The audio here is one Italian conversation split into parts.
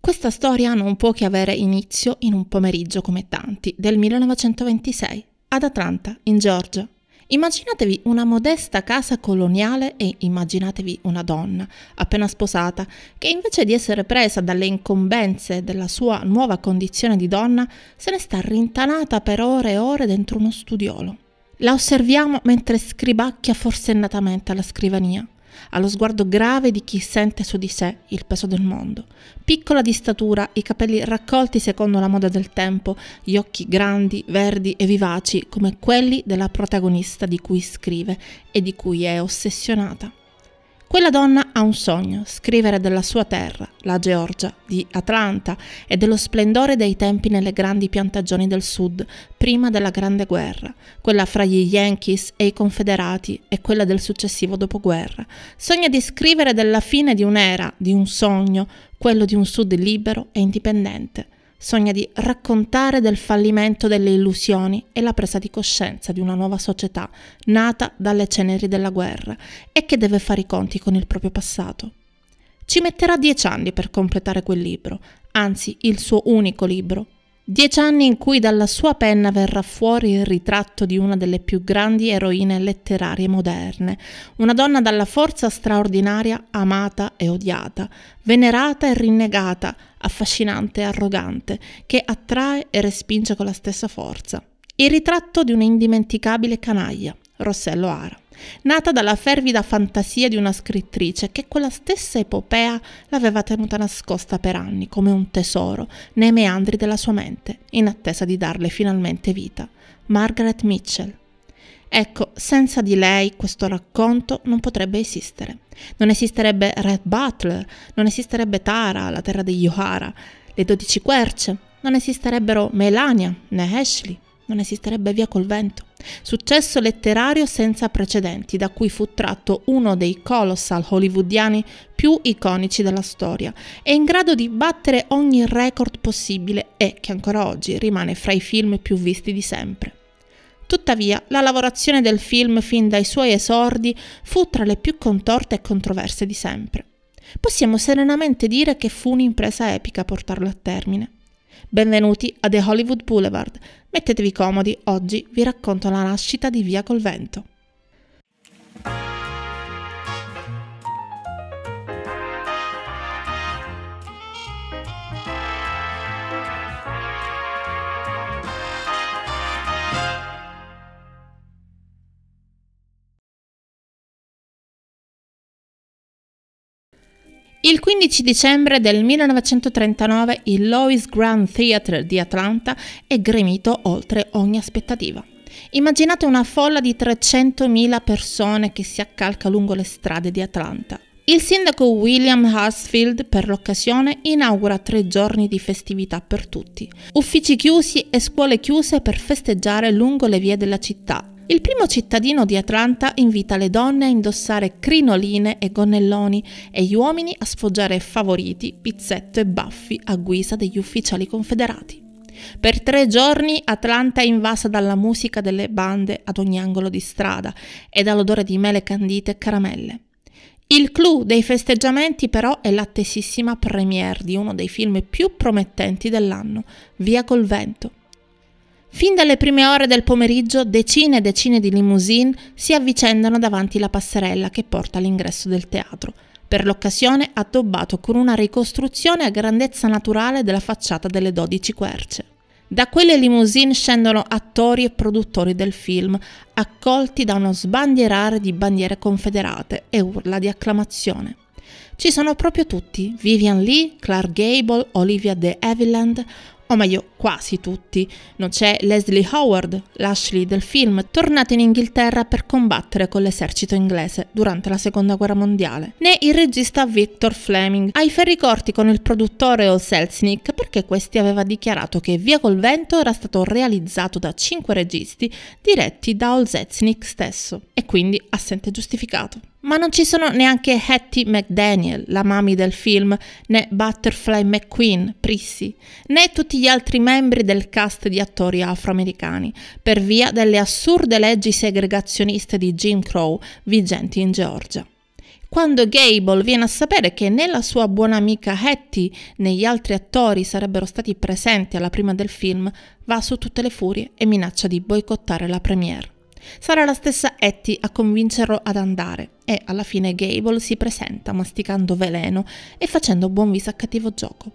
Questa storia non può che avere inizio in un pomeriggio come tanti del 1926 ad Atlanta, in Georgia. Immaginatevi una modesta casa coloniale e immaginatevi una donna appena sposata che invece di essere presa dalle incombenze della sua nuova condizione di donna se ne sta rintanata per ore e ore dentro uno studiolo. La osserviamo mentre scribacchia forsennatamente alla scrivania allo sguardo grave di chi sente su di sé il peso del mondo. Piccola di statura, i capelli raccolti secondo la moda del tempo, gli occhi grandi, verdi e vivaci come quelli della protagonista di cui scrive e di cui è ossessionata. Quella donna ha un sogno, scrivere della sua terra, la Georgia, di Atlanta e dello splendore dei tempi nelle grandi piantagioni del sud, prima della Grande Guerra, quella fra gli Yankees e i Confederati e quella del successivo dopoguerra. Sogna di scrivere della fine di un'era, di un sogno, quello di un sud libero e indipendente sogna di raccontare del fallimento delle illusioni e la presa di coscienza di una nuova società nata dalle ceneri della guerra e che deve fare i conti con il proprio passato. Ci metterà dieci anni per completare quel libro, anzi il suo unico libro. Dieci anni in cui dalla sua penna verrà fuori il ritratto di una delle più grandi eroine letterarie moderne, una donna dalla forza straordinaria amata e odiata, venerata e rinnegata, affascinante e arrogante, che attrae e respinge con la stessa forza. Il ritratto di un'indimenticabile canaglia, Rossello Ara, nata dalla fervida fantasia di una scrittrice che quella stessa epopea l'aveva tenuta nascosta per anni come un tesoro nei meandri della sua mente, in attesa di darle finalmente vita. Margaret Mitchell. Ecco, senza di lei questo racconto non potrebbe esistere. Non esisterebbe Red Butler, non esisterebbe Tara, la terra degli O'Hara, le dodici querce, non esisterebbero Melania né Ashley, non esisterebbe Via col vento. Successo letterario senza precedenti, da cui fu tratto uno dei colossal hollywoodiani più iconici della storia, e in grado di battere ogni record possibile e che ancora oggi rimane fra i film più visti di sempre. Tuttavia, la lavorazione del film fin dai suoi esordi fu tra le più contorte e controverse di sempre. Possiamo serenamente dire che fu un'impresa epica portarlo a termine. Benvenuti a The Hollywood Boulevard. Mettetevi comodi, oggi vi racconto la nascita di Via col Vento. Il 15 dicembre del 1939 il Lois Grand Theatre di Atlanta è gremito oltre ogni aspettativa. Immaginate una folla di 300.000 persone che si accalca lungo le strade di Atlanta. Il sindaco William Hasfield per l'occasione inaugura tre giorni di festività per tutti, uffici chiusi e scuole chiuse per festeggiare lungo le vie della città il primo cittadino di Atlanta invita le donne a indossare crinoline e gonnelloni e gli uomini a sfoggiare favoriti, pizzetto e baffi a guisa degli ufficiali confederati. Per tre giorni Atlanta è invasa dalla musica delle bande ad ogni angolo di strada e dall'odore di mele candite e caramelle. Il clou dei festeggiamenti però è l'attesissima premiere di uno dei film più promettenti dell'anno, Via col vento, Fin dalle prime ore del pomeriggio decine e decine di limousine si avvicendano davanti la passerella che porta all'ingresso del teatro, per l'occasione addobbato con una ricostruzione a grandezza naturale della facciata delle 12 querce. Da quelle limousine scendono attori e produttori del film, accolti da uno sbandierare di bandiere confederate e urla di acclamazione. Ci sono proprio tutti, Vivian Lee, Clark Gable, Olivia de Havilland, o meglio quasi tutti. Non c'è Leslie Howard, l'Ashley del film, tornata in Inghilterra per combattere con l'esercito inglese durante la seconda guerra mondiale, né il regista Victor Fleming. Ai ferri corti con il produttore Ol Selznick perché questi aveva dichiarato che Via col vento era stato realizzato da cinque registi diretti da Ol Selznick stesso e quindi assente giustificato. Ma non ci sono neanche Hattie McDaniel, la mami del film, né Butterfly McQueen, Prissy, né tutti gli altri membri del cast di attori afroamericani, per via delle assurde leggi segregazioniste di Jim Crow vigenti in Georgia. Quando Gable viene a sapere che né la sua buona amica Hattie né gli altri attori sarebbero stati presenti alla prima del film, va su tutte le furie e minaccia di boicottare la premiere. Sarà la stessa Etty a convincerlo ad andare e alla fine Gable si presenta masticando veleno e facendo buon viso a cattivo gioco.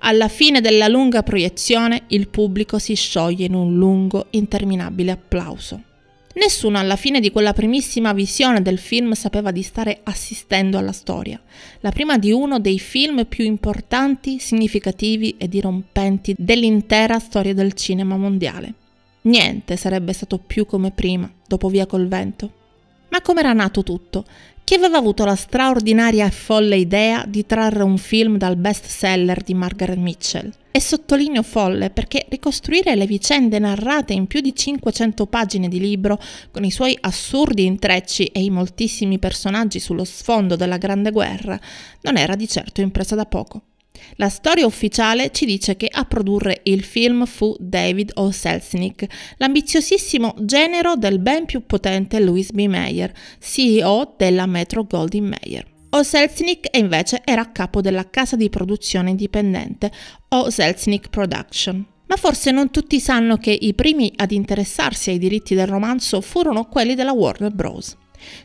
Alla fine della lunga proiezione il pubblico si scioglie in un lungo, interminabile applauso. Nessuno alla fine di quella primissima visione del film sapeva di stare assistendo alla storia, la prima di uno dei film più importanti, significativi e dirompenti dell'intera storia del cinema mondiale. Niente sarebbe stato più come prima, dopo via col vento. Ma com'era nato tutto? Chi aveva avuto la straordinaria e folle idea di trarre un film dal best seller di Margaret Mitchell? E sottolineo folle perché ricostruire le vicende narrate in più di 500 pagine di libro, con i suoi assurdi intrecci e i moltissimi personaggi sullo sfondo della Grande Guerra, non era di certo impresa da poco. La storia ufficiale ci dice che a produrre il film fu David O. Selznick, l'ambiziosissimo genero del ben più potente Louis B. Mayer, CEO della Metro Goldwyn Mayer. O. Selznick invece era a capo della casa di produzione indipendente O. Selznick Production. Ma forse non tutti sanno che i primi ad interessarsi ai diritti del romanzo furono quelli della Warner Bros.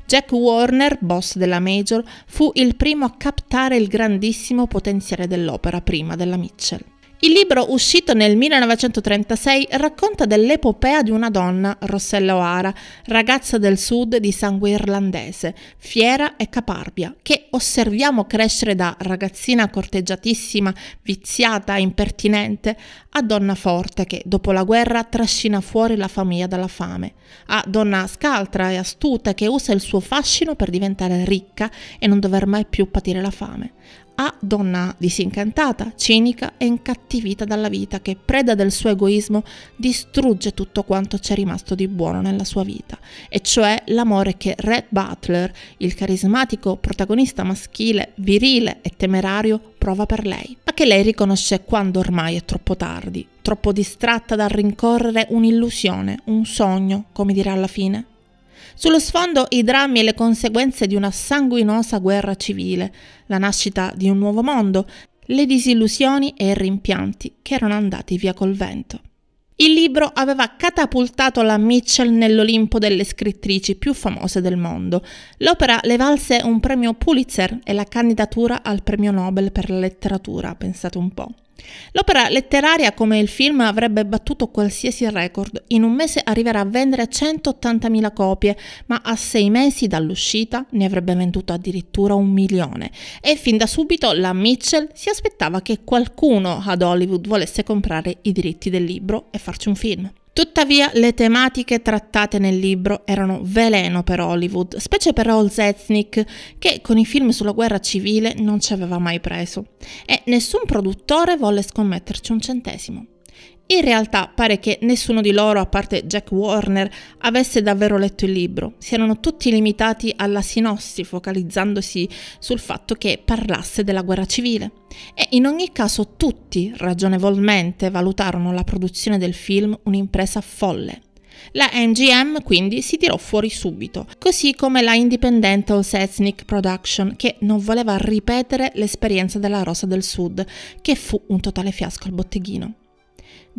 Jack Warner, boss della Major, fu il primo a captare il grandissimo potenziale dell'opera prima della Mitchell. Il libro, uscito nel 1936, racconta dell'epopea di una donna, Rossella O'Hara, ragazza del sud di sangue irlandese, fiera e caparbia, che osserviamo crescere da ragazzina corteggiatissima, viziata e impertinente, a donna forte che dopo la guerra trascina fuori la famiglia dalla fame, a donna scaltra e astuta che usa il suo fascino per diventare ricca e non dover mai più patire la fame, a donna disincantata, cinica e incattivita dalla vita che, preda del suo egoismo, distrugge tutto quanto c'è rimasto di buono nella sua vita, e cioè l'amore che Red Butler, il carismatico protagonista maschile, virile e temerario, prova per lei, ma che lei riconosce quando ormai è troppo tardi, troppo distratta dal rincorrere un'illusione, un sogno, come dirà alla fine. Sullo sfondo i drammi e le conseguenze di una sanguinosa guerra civile, la nascita di un nuovo mondo, le disillusioni e i rimpianti che erano andati via col vento. Il libro aveva catapultato la Mitchell nell'Olimpo delle scrittrici più famose del mondo. L'opera le valse un premio Pulitzer e la candidatura al premio Nobel per la letteratura, pensate un po'. L'opera letteraria come il film avrebbe battuto qualsiasi record. In un mese arriverà a vendere 180.000 copie, ma a sei mesi dall'uscita ne avrebbe venduto addirittura un milione. E fin da subito la Mitchell si aspettava che qualcuno ad Hollywood volesse comprare i diritti del libro e farci un film. Tuttavia le tematiche trattate nel libro erano veleno per Hollywood, specie per Raoul Zetsnik che con i film sulla guerra civile non ci aveva mai preso e nessun produttore volle scommetterci un centesimo. In realtà pare che nessuno di loro, a parte Jack Warner, avesse davvero letto il libro. Si erano tutti limitati alla sinossi, focalizzandosi sul fatto che parlasse della guerra civile. E in ogni caso tutti, ragionevolmente, valutarono la produzione del film un'impresa folle. La MGM quindi si tirò fuori subito, così come la Independent Osetsnik Production che non voleva ripetere l'esperienza della Rosa del Sud, che fu un totale fiasco al botteghino.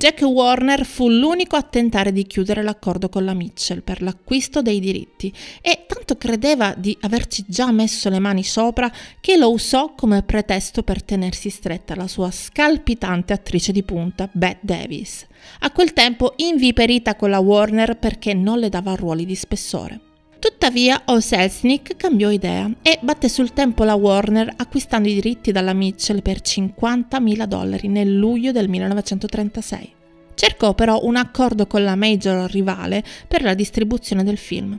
Jack Warner fu l'unico a tentare di chiudere l'accordo con la Mitchell per l'acquisto dei diritti e tanto credeva di averci già messo le mani sopra che lo usò come pretesto per tenersi stretta la sua scalpitante attrice di punta, Bette Davis, a quel tempo inviperita con la Warner perché non le dava ruoli di spessore. Tuttavia O. Selznick cambiò idea e batté sul tempo la Warner acquistando i diritti dalla Mitchell per 50.000 dollari nel luglio del 1936. Cercò però un accordo con la major rivale per la distribuzione del film.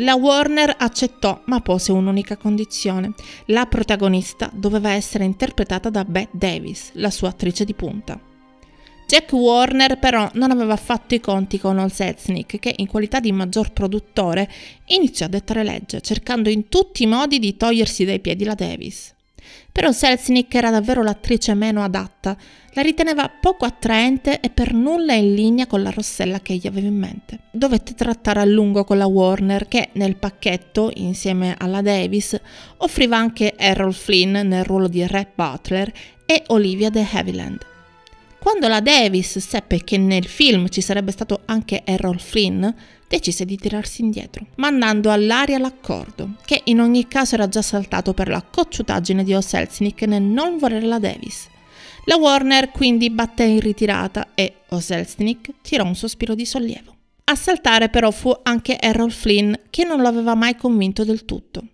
La Warner accettò ma pose un'unica condizione. La protagonista doveva essere interpretata da Bette Davis, la sua attrice di punta. Jack Warner però non aveva fatto i conti con Olsetsnik che in qualità di maggior produttore iniziò a dettare legge cercando in tutti i modi di togliersi dai piedi la Davis. Però Olsetsnik era davvero l'attrice meno adatta, la riteneva poco attraente e per nulla in linea con la rossella che egli aveva in mente. Dovette trattare a lungo con la Warner che nel pacchetto, insieme alla Davis, offriva anche Errol Flynn nel ruolo di Rap Butler e Olivia de Havilland. Quando la Davis seppe che nel film ci sarebbe stato anche Errol Flynn, decise di tirarsi indietro, mandando all'aria l'accordo, che in ogni caso era già saltato per la cocciutaggine di Oselznick nel non volere la Davis. La Warner quindi batté in ritirata e Oselznick tirò un sospiro di sollievo. A saltare però fu anche Errol Flynn, che non lo aveva mai convinto del tutto.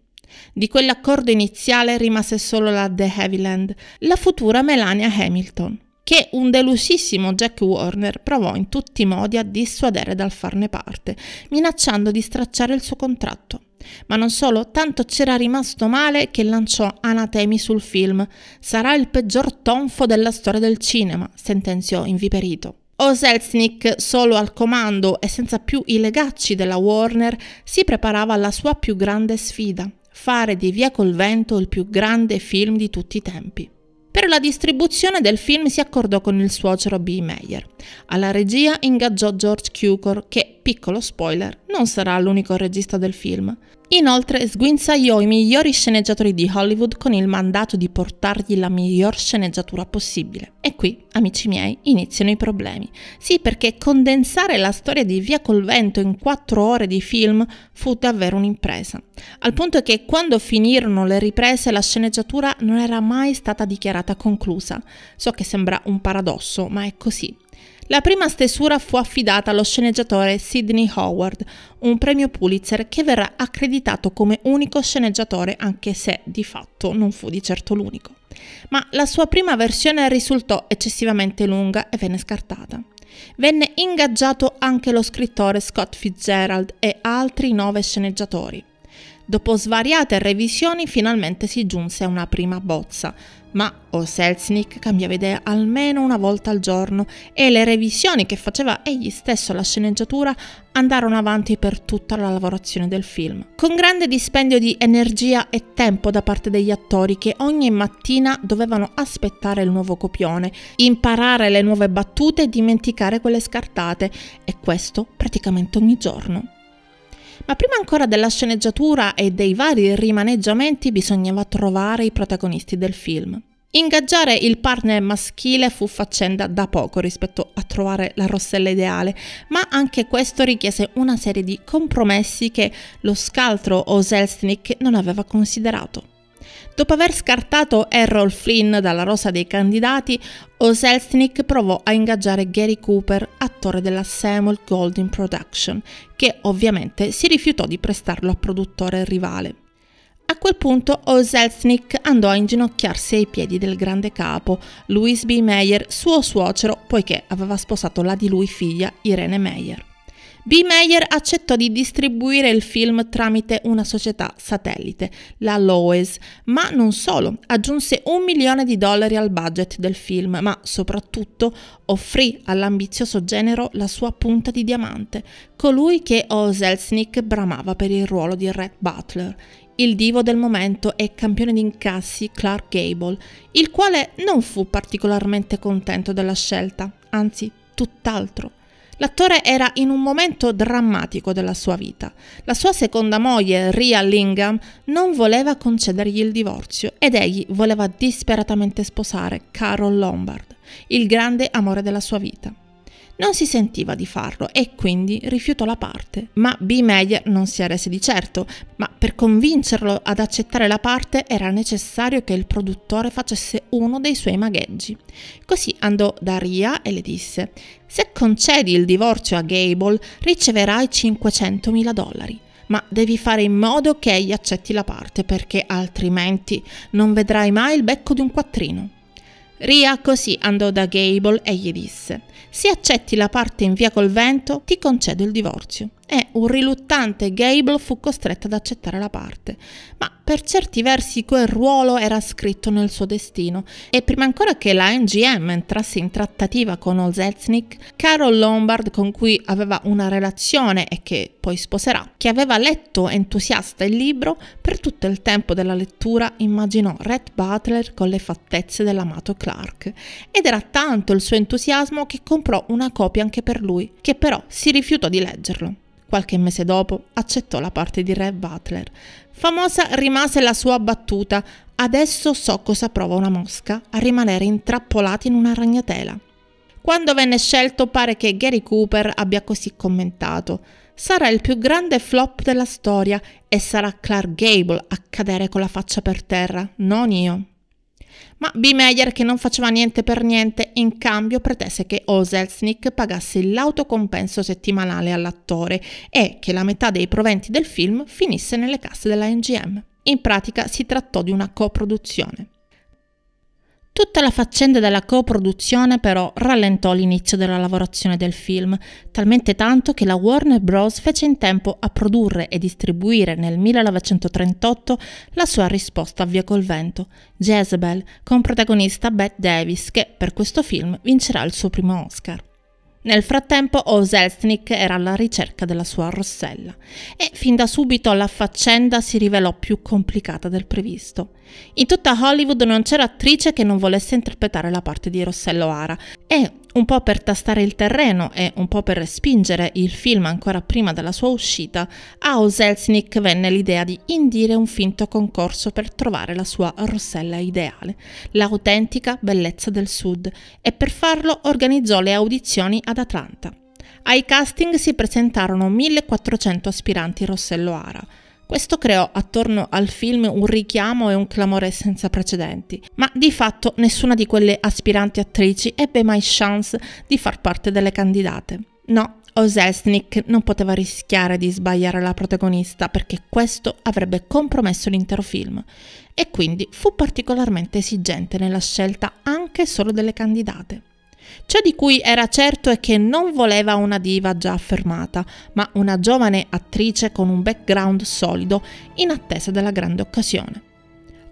Di quell'accordo iniziale rimase solo la The Heavyland, la futura Melania Hamilton, che un delusissimo Jack Warner provò in tutti i modi a dissuadere dal farne parte, minacciando di stracciare il suo contratto. Ma non solo, tanto c'era rimasto male che lanciò anatemi sul film. Sarà il peggior tonfo della storia del cinema, sentenziò inviperito. O Selznick, solo al comando e senza più i legacci della Warner, si preparava alla sua più grande sfida, fare di Via col vento il più grande film di tutti i tempi. Per la distribuzione del film si accordò con il suocero B. Meyer. Alla regia ingaggiò George Cukor che, piccolo spoiler, non sarà l'unico regista del film. Inoltre sguinzagliò i migliori sceneggiatori di Hollywood con il mandato di portargli la miglior sceneggiatura possibile. E qui, amici miei, iniziano i problemi. Sì, perché condensare la storia di Via col vento in quattro ore di film fu davvero un'impresa. Al punto che quando finirono le riprese la sceneggiatura non era mai stata dichiarata conclusa. So che sembra un paradosso, ma è così. La prima stesura fu affidata allo sceneggiatore Sidney Howard, un premio Pulitzer che verrà accreditato come unico sceneggiatore anche se di fatto non fu di certo l'unico. Ma la sua prima versione risultò eccessivamente lunga e venne scartata. Venne ingaggiato anche lo scrittore Scott Fitzgerald e altri nove sceneggiatori. Dopo svariate revisioni finalmente si giunse a una prima bozza, ma Oselznik cambiava idea almeno una volta al giorno e le revisioni che faceva egli stesso alla sceneggiatura andarono avanti per tutta la lavorazione del film, con grande dispendio di energia e tempo da parte degli attori che ogni mattina dovevano aspettare il nuovo copione, imparare le nuove battute e dimenticare quelle scartate, e questo praticamente ogni giorno. Ma prima ancora della sceneggiatura e dei vari rimaneggiamenti bisognava trovare i protagonisti del film. Ingaggiare il partner maschile fu faccenda da poco rispetto a trovare la rossella ideale, ma anche questo richiese una serie di compromessi che lo scaltro o Zelstnik non aveva considerato. Dopo aver scartato Errol Flynn dalla rosa dei candidati, Oselstnick provò a ingaggiare Gary Cooper, attore della Samuel Golding Production, che ovviamente si rifiutò di prestarlo a produttore rivale. A quel punto Oselstnick andò a inginocchiarsi ai piedi del grande capo, Louis B. Meyer, suo suocero, poiché aveva sposato la di lui figlia Irene Meyer. B. Meyer accettò di distribuire il film tramite una società satellite, la Loes, ma non solo, aggiunse un milione di dollari al budget del film, ma soprattutto offrì all'ambizioso genero la sua punta di diamante, colui che O. Selznick bramava per il ruolo di Red Butler, il divo del momento e campione di incassi Clark Gable, il quale non fu particolarmente contento della scelta, anzi tutt'altro. L'attore era in un momento drammatico della sua vita. La sua seconda moglie, Ria Lingham, non voleva concedergli il divorzio ed egli voleva disperatamente sposare Carol Lombard, il grande amore della sua vita non si sentiva di farlo e quindi rifiutò la parte. Ma B. Meyer non si arrese di certo, ma per convincerlo ad accettare la parte era necessario che il produttore facesse uno dei suoi magheggi. Così andò da Ria e le disse: Se concedi il divorzio a Gable, riceverai 500.000 dollari ma devi fare in modo che egli accetti la parte perché altrimenti non vedrai mai il becco di un quattrino. Ria così andò da Gable e gli disse: Se accetti la parte in via col vento, ti concedo il divorzio e un riluttante Gable fu costretto ad accettare la parte. Ma per certi versi quel ruolo era scritto nel suo destino e prima ancora che la MGM entrasse in trattativa con Olzetsnik, Carol Lombard, con cui aveva una relazione e che poi sposerà, che aveva letto entusiasta il libro, per tutto il tempo della lettura immaginò Red Butler con le fattezze dell'amato Clark ed era tanto il suo entusiasmo che comprò una copia anche per lui, che però si rifiutò di leggerlo. Qualche mese dopo accettò la parte di Re Butler. Famosa rimase la sua battuta Adesso so cosa prova una mosca a rimanere intrappolata in una ragnatela. Quando venne scelto pare che Gary Cooper abbia così commentato Sarà il più grande flop della storia e sarà Clark Gable a cadere con la faccia per terra, non io ma B. Meyer, che non faceva niente per niente, in cambio pretese che Oselznick pagasse l'autocompenso settimanale all'attore e che la metà dei proventi del film finisse nelle casse della MGM. In pratica si trattò di una coproduzione. Tutta la faccenda della coproduzione però rallentò l'inizio della lavorazione del film, talmente tanto che la Warner Bros. fece in tempo a produrre e distribuire nel 1938 la sua risposta a Via col vento, Jezebel, con protagonista Bette Davis che per questo film vincerà il suo primo Oscar. Nel frattempo Oselsnik era alla ricerca della sua Rossella e fin da subito la faccenda si rivelò più complicata del previsto. In tutta Hollywood non c'era attrice che non volesse interpretare la parte di Rossello O'Hara e un po' per tastare il terreno e un po' per respingere il film ancora prima della sua uscita, a Oselznick venne l'idea di indire un finto concorso per trovare la sua Rossella ideale, l'autentica bellezza del Sud, e per farlo organizzò le audizioni ad Atlanta. Ai casting si presentarono 1400 aspiranti Rossello Ara. Questo creò attorno al film un richiamo e un clamore senza precedenti, ma di fatto nessuna di quelle aspiranti attrici ebbe mai chance di far parte delle candidate. No, Osesnik non poteva rischiare di sbagliare la protagonista perché questo avrebbe compromesso l'intero film e quindi fu particolarmente esigente nella scelta anche solo delle candidate. Ciò di cui era certo è che non voleva una diva già affermata, ma una giovane attrice con un background solido in attesa della grande occasione.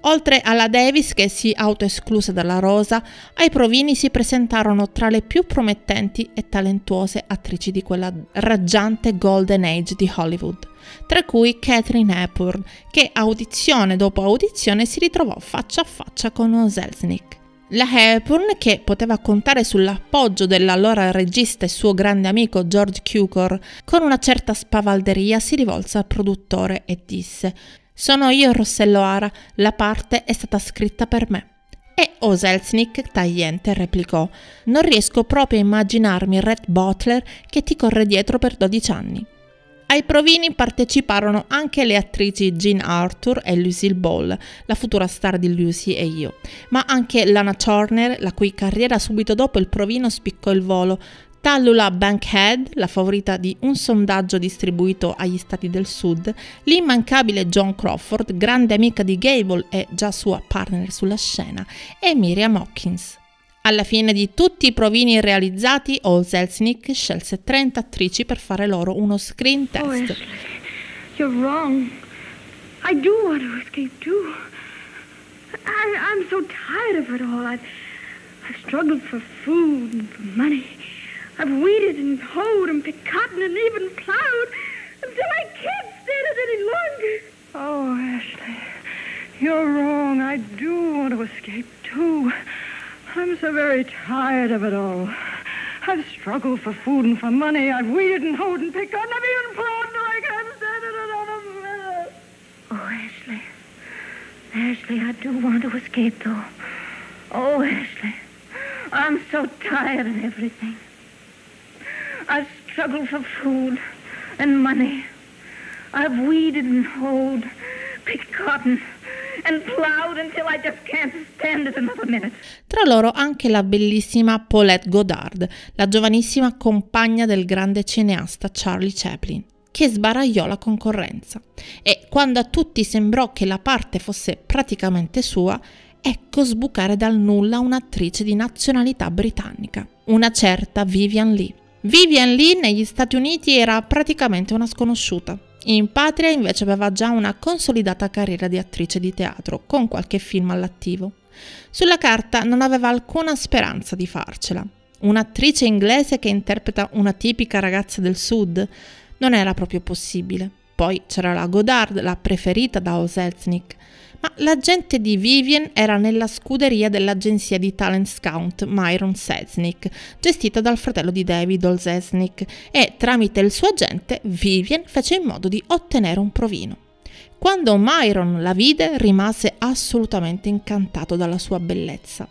Oltre alla Davis che si autoescluse dalla rosa, ai provini si presentarono tra le più promettenti e talentuose attrici di quella raggiante Golden Age di Hollywood, tra cui Catherine Hepburn, che audizione dopo audizione si ritrovò faccia a faccia con Selznick. La Hepburn, che poteva contare sull'appoggio dell'allora regista e suo grande amico George Cukor, con una certa spavalderia si rivolse al produttore e disse «Sono io Rossello Ara, la parte è stata scritta per me». E Oselznik, tagliente, replicò «Non riesco proprio a immaginarmi Red Butler che ti corre dietro per 12 anni». Ai provini parteciparono anche le attrici Jean Arthur e Lucille Ball, la futura star di Lucy e io, ma anche Lana Turner, la cui carriera subito dopo il provino spiccò il volo, Tallula Bankhead, la favorita di un sondaggio distribuito agli stati del sud, l'immancabile John Crawford, grande amica di Gable e già sua partner sulla scena, e Miriam Hawkins. Alla fine di tutti i provini realizzati, Olselznick scelse 30 attrici per fare loro uno screen test. Oh, Ashley, you're wrong. I do want to escape too. I, I'm so tired of it all. I've, I've struggled for food and for money. I've weeded and hoed and picked cotton and even plowed until I can't stand it any longer. Oh, Ashley, you're wrong. I do want to escape too. I'm so very tired of it all. I've struggled for food and for money. I've weeded and hoed and picked. i have even plowed. and I can't stand it another minute. Oh, Ashley. Ashley, I do want to escape, though. Oh, Ashley. I'm so tired of everything. I've struggled for food and money. I've weeded and hoed, picked cotton, Tra loro anche la bellissima Paulette Godard, la giovanissima compagna del grande cineasta Charlie Chaplin che sbaragliò la concorrenza. E quando a tutti sembrò che la parte fosse praticamente sua, ecco sbucare dal nulla un'attrice di nazionalità britannica, una certa Vivian Lee. Vivian Lee negli Stati Uniti era praticamente una sconosciuta. In patria invece aveva già una consolidata carriera di attrice di teatro, con qualche film all'attivo. Sulla carta non aveva alcuna speranza di farcela. Un'attrice inglese che interpreta una tipica ragazza del sud non era proprio possibile. Poi c'era la Godard, la preferita da Oselznik ma l'agente di Vivian era nella scuderia dell'agenzia di talent scout Myron Sesnick, gestita dal fratello di David Olsesnick, e tramite il suo agente Vivian fece in modo di ottenere un provino. Quando Myron la vide rimase assolutamente incantato dalla sua bellezza.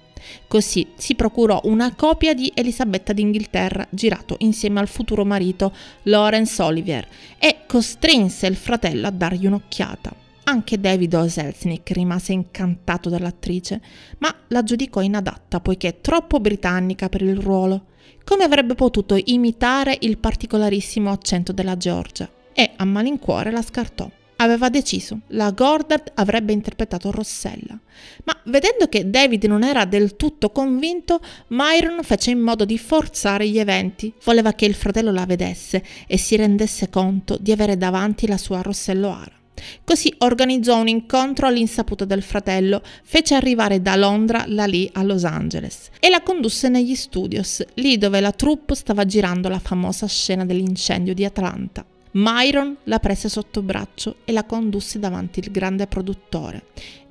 Così si procurò una copia di Elisabetta d'Inghilterra girato insieme al futuro marito Lawrence Olivier e costrinse il fratello a dargli un'occhiata. Anche David O. Selznick rimase incantato dall'attrice, ma la giudicò inadatta poiché troppo britannica per il ruolo. Come avrebbe potuto imitare il particolarissimo accento della Georgia? E a malincuore la scartò. Aveva deciso, la Gordard avrebbe interpretato Rossella. Ma vedendo che David non era del tutto convinto, Myron fece in modo di forzare gli eventi. Voleva che il fratello la vedesse e si rendesse conto di avere davanti la sua Rossello Ara. Così organizzò un incontro all'insaputa del fratello, fece arrivare da Londra la Lee a Los Angeles e la condusse negli studios, lì dove la troupe stava girando la famosa scena dell'incendio di Atlanta. Myron la prese sotto braccio e la condusse davanti il grande produttore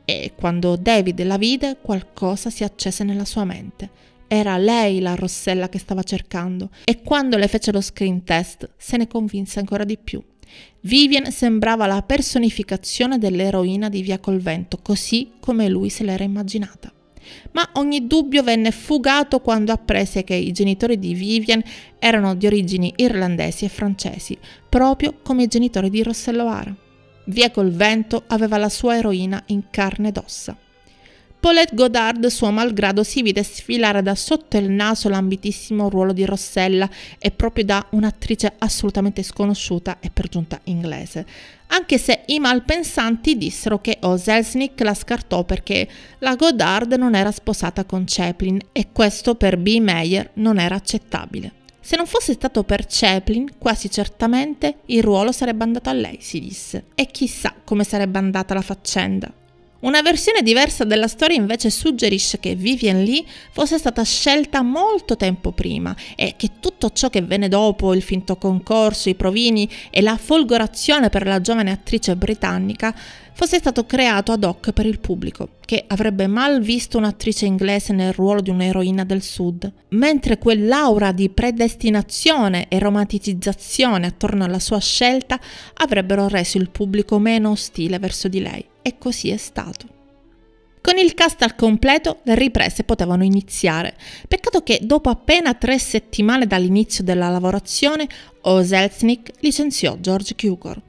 e quando David la vide qualcosa si accese nella sua mente. Era lei la Rossella che stava cercando e quando le fece lo screen test se ne convinse ancora di più. Vivian sembrava la personificazione dell'eroina di Via col Vento, così come lui se l'era immaginata. Ma ogni dubbio venne fugato quando apprese che i genitori di Vivian erano di origini irlandesi e francesi, proprio come i genitori di Rossello Ara. Via col Vento aveva la sua eroina in carne ed ossa. Paulette Godard, suo malgrado, si vide sfilare da sotto il naso l'ambitissimo ruolo di Rossella e proprio da un'attrice assolutamente sconosciuta e per giunta inglese. Anche se i malpensanti dissero che Oselsnik la scartò perché la Godard non era sposata con Chaplin e questo per B. Meyer non era accettabile. Se non fosse stato per Chaplin, quasi certamente il ruolo sarebbe andato a lei, si disse. E chissà come sarebbe andata la faccenda. Una versione diversa della storia invece suggerisce che Vivian Lee fosse stata scelta molto tempo prima e che tutto ciò che venne dopo, il finto concorso, i provini e la folgorazione per la giovane attrice britannica, fosse stato creato ad hoc per il pubblico, che avrebbe mal visto un'attrice inglese nel ruolo di un'eroina del sud. Mentre quell'aura di predestinazione e romanticizzazione attorno alla sua scelta avrebbero reso il pubblico meno ostile verso di lei. E così è stato. Con il cast al completo le riprese potevano iniziare. Peccato che dopo appena tre settimane dall'inizio della lavorazione, Oselznik licenziò George Cukor.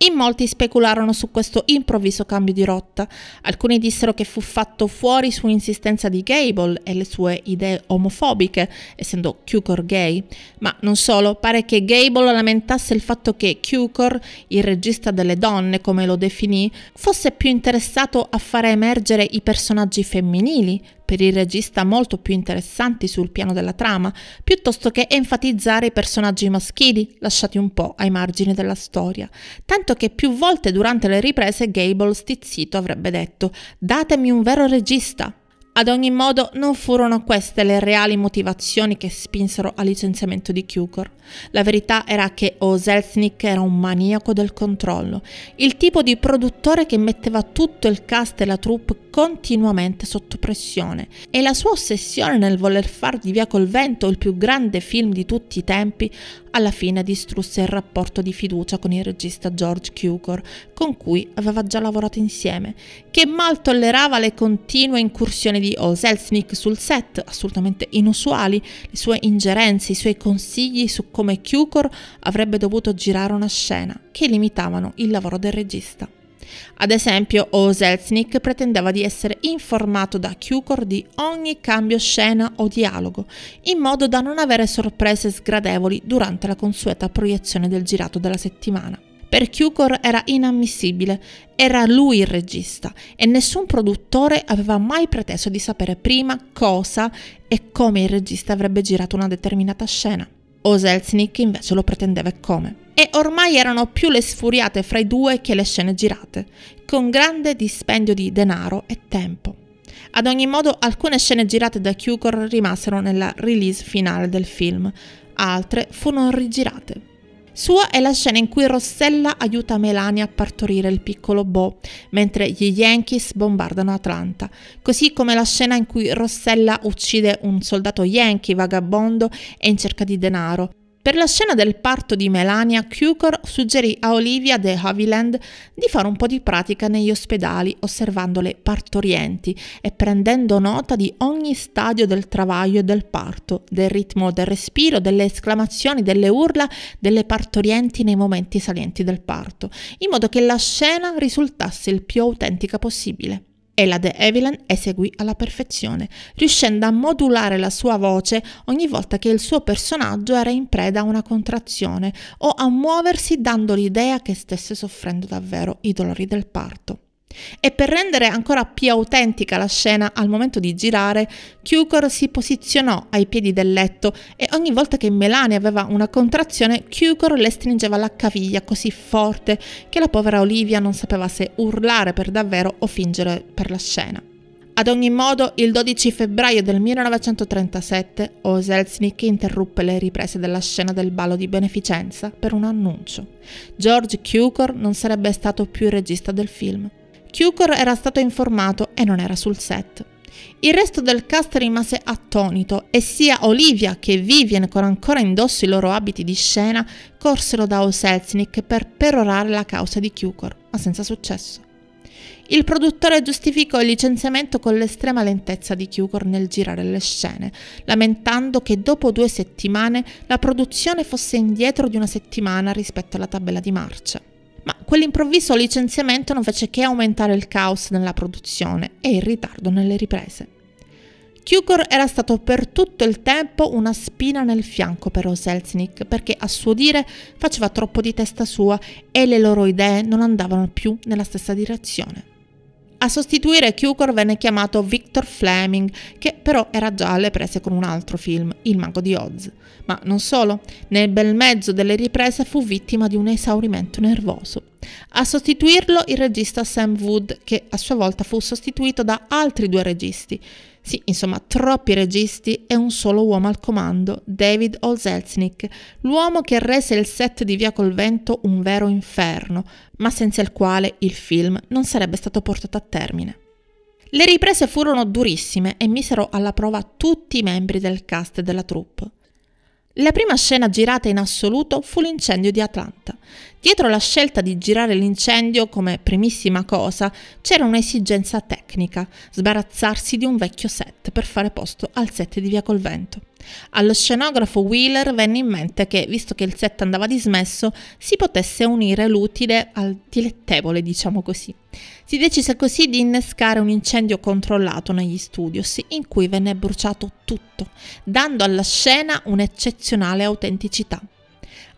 In molti specularono su questo improvviso cambio di rotta, alcuni dissero che fu fatto fuori su insistenza di Gable e le sue idee omofobiche, essendo Cukor gay, ma non solo, pare che Gable lamentasse il fatto che Cukor, il regista delle donne come lo definì, fosse più interessato a fare emergere i personaggi femminili per il regista molto più interessanti sul piano della trama, piuttosto che enfatizzare i personaggi maschili, lasciati un po' ai margini della storia. Tanto che più volte durante le riprese Gable stizzito avrebbe detto: Datemi un vero regista! Ad ogni modo, non furono queste le reali motivazioni che spinsero al licenziamento di Kugor. La verità era che Oselznik era un maniaco del controllo, il tipo di produttore che metteva tutto il cast e la troupe continuamente sotto pressione, e la sua ossessione nel voler far di via col vento il più grande film di tutti i tempi alla fine distrusse il rapporto di fiducia con il regista George Cukor, con cui aveva già lavorato insieme, che mal tollerava le continue incursioni di Oselsnik sul set, assolutamente inusuali, le sue ingerenze, i suoi consigli su come Cukor avrebbe dovuto girare una scena, che limitavano il lavoro del regista. Ad esempio, Oselznik pretendeva di essere informato da Cukor di ogni cambio scena o dialogo, in modo da non avere sorprese sgradevoli durante la consueta proiezione del girato della settimana. Per Cukor era inammissibile, era lui il regista e nessun produttore aveva mai preteso di sapere prima cosa e come il regista avrebbe girato una determinata scena. Oselznik invece lo pretendeva e come e ormai erano più le sfuriate fra i due che le scene girate, con grande dispendio di denaro e tempo. Ad ogni modo, alcune scene girate da Cukor rimasero nella release finale del film, altre furono rigirate. Sua è la scena in cui Rossella aiuta Melania a partorire il piccolo Bo, mentre gli Yankees bombardano Atlanta, così come la scena in cui Rossella uccide un soldato Yankee vagabondo e in cerca di denaro, per la scena del parto di Melania, Cukor suggerì a Olivia de Havilland di fare un po' di pratica negli ospedali osservando le partorienti e prendendo nota di ogni stadio del travaglio e del parto, del ritmo del respiro, delle esclamazioni, delle urla delle partorienti nei momenti salienti del parto, in modo che la scena risultasse il più autentica possibile e la De Evelyn eseguì alla perfezione, riuscendo a modulare la sua voce ogni volta che il suo personaggio era in preda a una contrazione o a muoversi dando l'idea che stesse soffrendo davvero i dolori del parto. E per rendere ancora più autentica la scena, al momento di girare, Cukor si posizionò ai piedi del letto e ogni volta che Melania aveva una contrazione, Cukor le stringeva la caviglia così forte che la povera Olivia non sapeva se urlare per davvero o fingere per la scena. Ad ogni modo, il 12 febbraio del 1937, Oselznik interruppe le riprese della scena del ballo di beneficenza per un annuncio. George Cukor non sarebbe stato più il regista del film. Tucor era stato informato e non era sul set. Il resto del cast rimase attonito e sia Olivia che Vivian, con ancora indosso i loro abiti di scena, corsero da Oselznik per perorare la causa di Cukor, ma senza successo. Il produttore giustificò il licenziamento con l'estrema lentezza di Cukor nel girare le scene, lamentando che dopo due settimane la produzione fosse indietro di una settimana rispetto alla tabella di marcia quell'improvviso licenziamento non fece che aumentare il caos nella produzione e il ritardo nelle riprese. Cukor era stato per tutto il tempo una spina nel fianco per Oselznik perché a suo dire faceva troppo di testa sua e le loro idee non andavano più nella stessa direzione. A sostituire Cukor venne chiamato Victor Fleming, che però era già alle prese con un altro film, Il mago di Oz. Ma non solo, nel bel mezzo delle riprese fu vittima di un esaurimento nervoso. A sostituirlo il regista Sam Wood, che a sua volta fu sostituito da altri due registi. Sì, insomma, troppi registi e un solo uomo al comando, David Olselznick, l'uomo che rese il set di Via col Vento un vero inferno, ma senza il quale il film non sarebbe stato portato a termine. Le riprese furono durissime e misero alla prova tutti i membri del cast della troupe. La prima scena girata in assoluto fu l'incendio di Atlanta. Dietro la scelta di girare l'incendio come primissima cosa c'era un'esigenza tecnica, sbarazzarsi di un vecchio set per fare posto al set di Via Col Vento. Allo scenografo Wheeler venne in mente che, visto che il set andava dismesso, si potesse unire l'utile al dilettevole, diciamo così. Si decise così di innescare un incendio controllato negli studios, in cui venne bruciato tutto, dando alla scena un'eccezionale autenticità.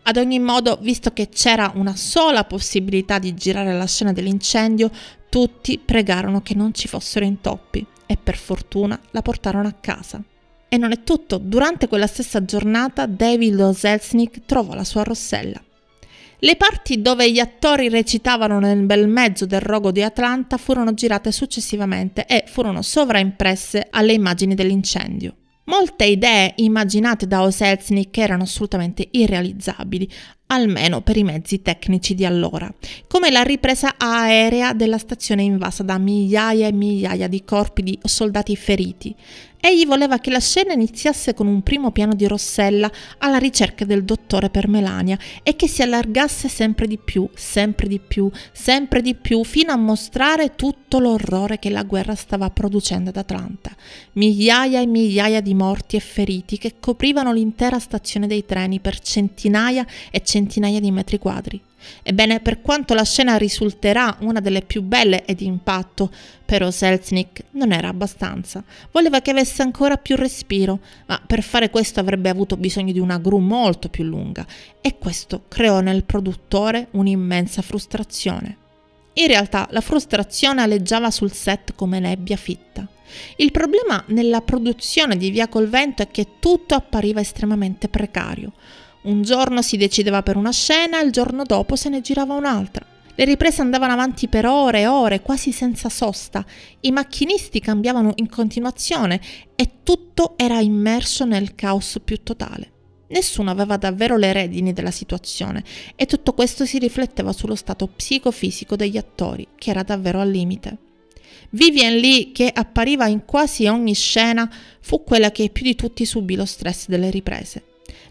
Ad ogni modo, visto che c'era una sola possibilità di girare la scena dell'incendio, tutti pregarono che non ci fossero intoppi e per fortuna la portarono a casa. E non è tutto, durante quella stessa giornata David Lozelznik trovò la sua Rossella. Le parti dove gli attori recitavano nel bel mezzo del rogo di Atlanta furono girate successivamente e furono sovraimpresse alle immagini dell'incendio. Molte idee immaginate da Oselznik erano assolutamente irrealizzabili, almeno per i mezzi tecnici di allora, come la ripresa aerea della stazione invasa da migliaia e migliaia di corpi di soldati feriti. Egli voleva che la scena iniziasse con un primo piano di Rossella alla ricerca del dottore per Melania e che si allargasse sempre di più, sempre di più, sempre di più, fino a mostrare tutto l'orrore che la guerra stava producendo ad Atlanta. Migliaia e migliaia di morti e feriti che coprivano l'intera stazione dei treni per centinaia e centinaia centinaia di metri quadri. Ebbene, per quanto la scena risulterà una delle più belle e di impatto, però Selznick non era abbastanza. Voleva che avesse ancora più respiro, ma per fare questo avrebbe avuto bisogno di una gru molto più lunga e questo creò nel produttore un'immensa frustrazione. In realtà la frustrazione aleggiava sul set come nebbia fitta. Il problema nella produzione di Via col vento è che tutto appariva estremamente precario. Un giorno si decideva per una scena, il giorno dopo se ne girava un'altra. Le riprese andavano avanti per ore e ore, quasi senza sosta. I macchinisti cambiavano in continuazione e tutto era immerso nel caos più totale. Nessuno aveva davvero le redini della situazione e tutto questo si rifletteva sullo stato psicofisico degli attori, che era davvero al limite. Vivian Lee, che appariva in quasi ogni scena, fu quella che più di tutti subì lo stress delle riprese.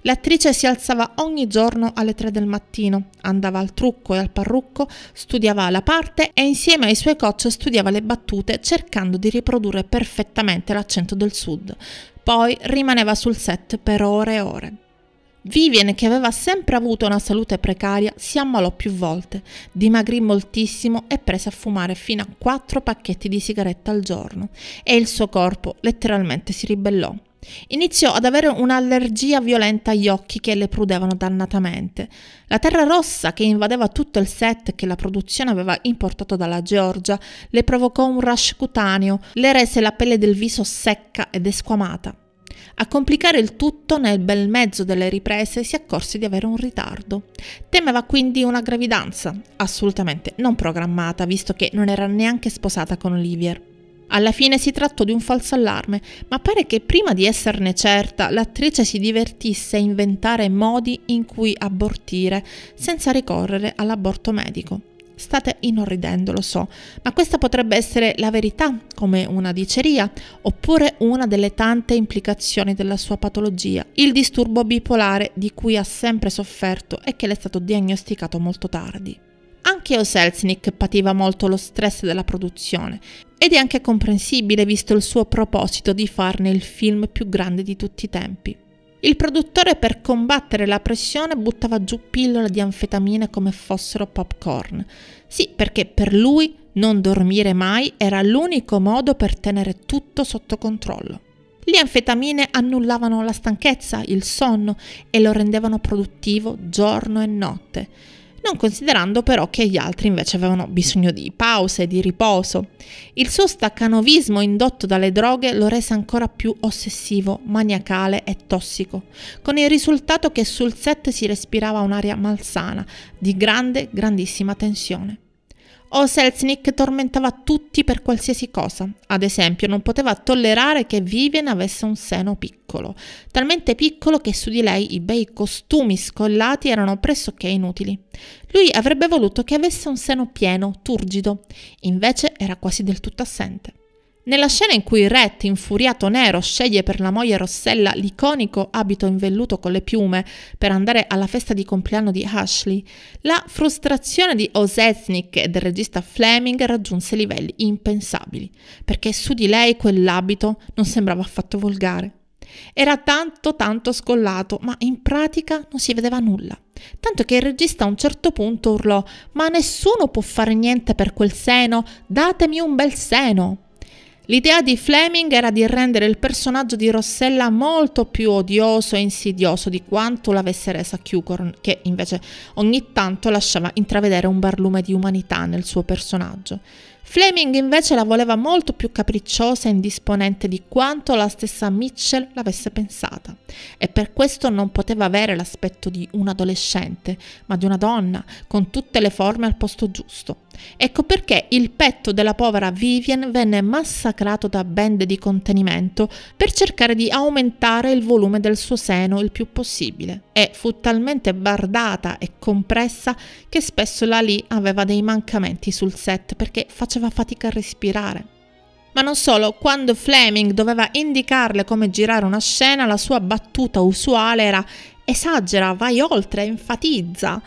L'attrice si alzava ogni giorno alle 3 del mattino, andava al trucco e al parrucco, studiava la parte e insieme ai suoi coach studiava le battute cercando di riprodurre perfettamente l'accento del sud. Poi rimaneva sul set per ore e ore. Vivian, che aveva sempre avuto una salute precaria, si ammalò più volte, dimagrì moltissimo e prese a fumare fino a 4 pacchetti di sigaretta al giorno e il suo corpo letteralmente si ribellò. Iniziò ad avere un'allergia violenta agli occhi che le prudevano dannatamente. La terra rossa che invadeva tutto il set che la produzione aveva importato dalla Georgia le provocò un rash cutaneo, le rese la pelle del viso secca ed esquamata. A complicare il tutto, nel bel mezzo delle riprese si accorse di avere un ritardo. Temeva quindi una gravidanza, assolutamente non programmata, visto che non era neanche sposata con Olivier. Alla fine si trattò di un falso allarme, ma pare che prima di esserne certa l'attrice si divertisse a inventare modi in cui abortire senza ricorrere all'aborto medico. State inorridendo, lo so, ma questa potrebbe essere la verità, come una diceria, oppure una delle tante implicazioni della sua patologia, il disturbo bipolare di cui ha sempre sofferto e che le è stato diagnosticato molto tardi. Anche Oselznik pativa molto lo stress della produzione ed è anche comprensibile visto il suo proposito di farne il film più grande di tutti i tempi. Il produttore per combattere la pressione buttava giù pillole di anfetamine come fossero popcorn. Sì, perché per lui non dormire mai era l'unico modo per tenere tutto sotto controllo. Le anfetamine annullavano la stanchezza, il sonno e lo rendevano produttivo giorno e notte non considerando però che gli altri invece avevano bisogno di pause, di riposo. Il suo staccanovismo indotto dalle droghe lo rese ancora più ossessivo, maniacale e tossico, con il risultato che sul set si respirava un'aria malsana, di grande, grandissima tensione. O Selznick tormentava tutti per qualsiasi cosa. Ad esempio, non poteva tollerare che Vivian avesse un seno piccolo, talmente piccolo che su di lei i bei costumi scollati erano pressoché inutili. Lui avrebbe voluto che avesse un seno pieno, turgido, invece era quasi del tutto assente. Nella scena in cui Rhett, infuriato nero, sceglie per la moglie Rossella l'iconico abito in velluto con le piume per andare alla festa di compleanno di Ashley, la frustrazione di Osetnik e del regista Fleming raggiunse livelli impensabili, perché su di lei quell'abito non sembrava affatto volgare. Era tanto tanto scollato, ma in pratica non si vedeva nulla. Tanto che il regista a un certo punto urlò: Ma nessuno può fare niente per quel seno, datemi un bel seno! L'idea di Fleming era di rendere il personaggio di Rossella molto più odioso e insidioso di quanto l'avesse resa Cucorn, che invece ogni tanto lasciava intravedere un barlume di umanità nel suo personaggio. Fleming invece la voleva molto più capricciosa e indisponente di quanto la stessa Mitchell l'avesse pensata e per questo non poteva avere l'aspetto di un adolescente, ma di una donna, con tutte le forme al posto giusto. Ecco perché il petto della povera Vivian venne massacrato da band di contenimento per cercare di aumentare il volume del suo seno il più possibile e fu talmente bardata e compressa che spesso la Lee aveva dei mancamenti sul set perché faceva fatica a respirare. Ma non solo, quando Fleming doveva indicarle come girare una scena, la sua battuta usuale era esagera, vai oltre, enfatizza.